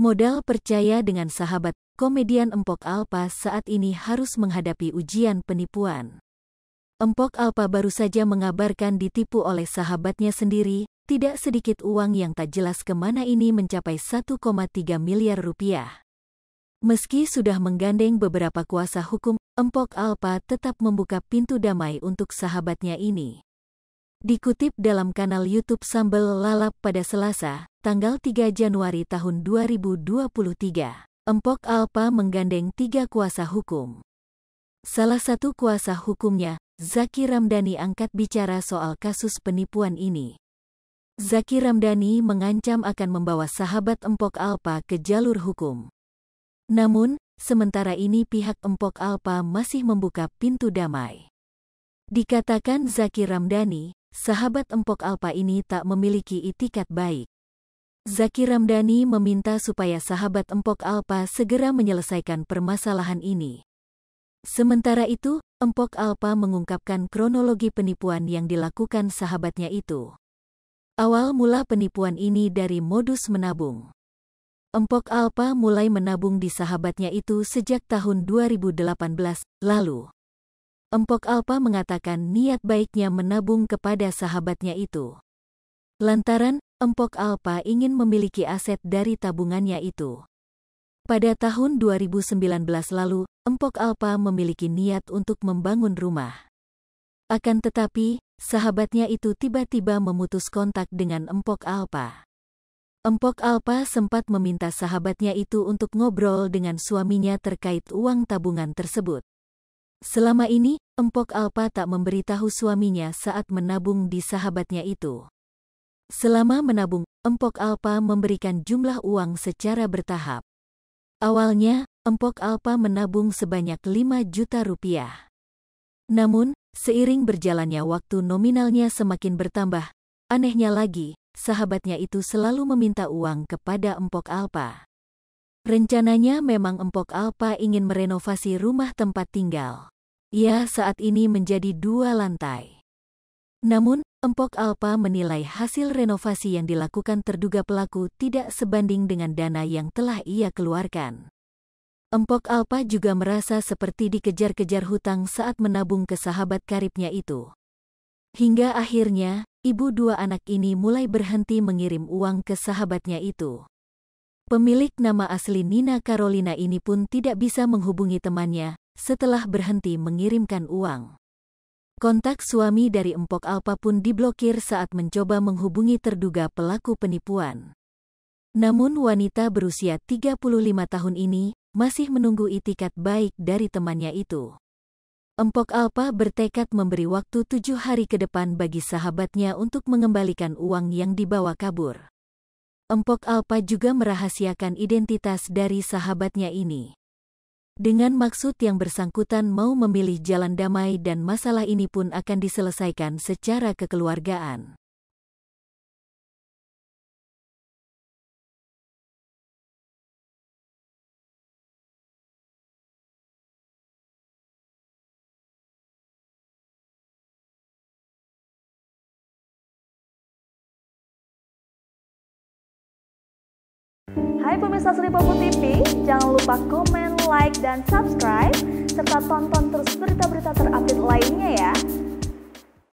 Modal percaya dengan sahabat komedian Empok Alpa saat ini harus menghadapi ujian penipuan. Empok Alpa baru saja mengabarkan ditipu oleh sahabatnya sendiri, tidak sedikit uang yang tak jelas kemana ini mencapai 1,3 miliar rupiah. Meski sudah menggandeng beberapa kuasa hukum, Empok Alpa tetap membuka pintu damai untuk sahabatnya ini. Dikutip dalam kanal YouTube Sambel Lalap pada Selasa, tanggal 3 Januari tahun 2023, Empok Alpa menggandeng tiga kuasa hukum. Salah satu kuasa hukumnya, Zaki Ramdhani angkat bicara soal kasus penipuan ini. Zaki Ramdhani mengancam akan membawa sahabat Empok Alpa ke jalur hukum. Namun, sementara ini pihak Empok Alpa masih membuka pintu damai. Dikatakan Zaki Ramdhani, sahabat Empok Alpa ini tak memiliki itikat baik. Zaki Ramdhani meminta supaya sahabat Empok Alpa segera menyelesaikan permasalahan ini. Sementara itu, Empok Alpa mengungkapkan kronologi penipuan yang dilakukan sahabatnya itu. Awal mula penipuan ini dari modus menabung. Empok Alpa mulai menabung di sahabatnya itu sejak tahun 2018 lalu. Empok Alpa mengatakan niat baiknya menabung kepada sahabatnya itu. Lantaran Empok Alpa ingin memiliki aset dari tabungannya itu. Pada tahun 2019 lalu, Empok Alpa memiliki niat untuk membangun rumah. Akan tetapi, sahabatnya itu tiba-tiba memutus kontak dengan Empok Alpa. Empok Alpa sempat meminta sahabatnya itu untuk ngobrol dengan suaminya terkait uang tabungan tersebut. Selama ini, Empok Alpa tak memberitahu suaminya saat menabung di sahabatnya itu. Selama menabung, Empok Alpa memberikan jumlah uang secara bertahap. Awalnya, Empok Alpa menabung sebanyak 5 juta rupiah. Namun, seiring berjalannya waktu nominalnya semakin bertambah. Anehnya lagi, sahabatnya itu selalu meminta uang kepada Empok Alpa. Rencananya memang Empok Alpa ingin merenovasi rumah tempat tinggal. Ia ya, saat ini menjadi dua lantai. Namun, Empok Alpa menilai hasil renovasi yang dilakukan terduga pelaku tidak sebanding dengan dana yang telah ia keluarkan. Empok Alpa juga merasa seperti dikejar-kejar hutang saat menabung ke sahabat karibnya itu. Hingga akhirnya, ibu dua anak ini mulai berhenti mengirim uang ke sahabatnya itu. Pemilik nama asli Nina Carolina ini pun tidak bisa menghubungi temannya setelah berhenti mengirimkan uang. Kontak suami dari Empok Alpa pun diblokir saat mencoba menghubungi terduga pelaku penipuan. Namun wanita berusia 35 tahun ini masih menunggu itikat baik dari temannya itu. Empok Alpa bertekad memberi waktu tujuh hari ke depan bagi sahabatnya untuk mengembalikan uang yang dibawa kabur. Empok Alpa juga merahasiakan identitas dari sahabatnya ini. Dengan maksud yang bersangkutan mau memilih jalan damai dan masalah ini pun akan diselesaikan secara kekeluargaan. Hai pemirsa Sri TV, jangan lupa komen like, dan subscribe, serta tonton terus berita-berita terupdate lainnya ya.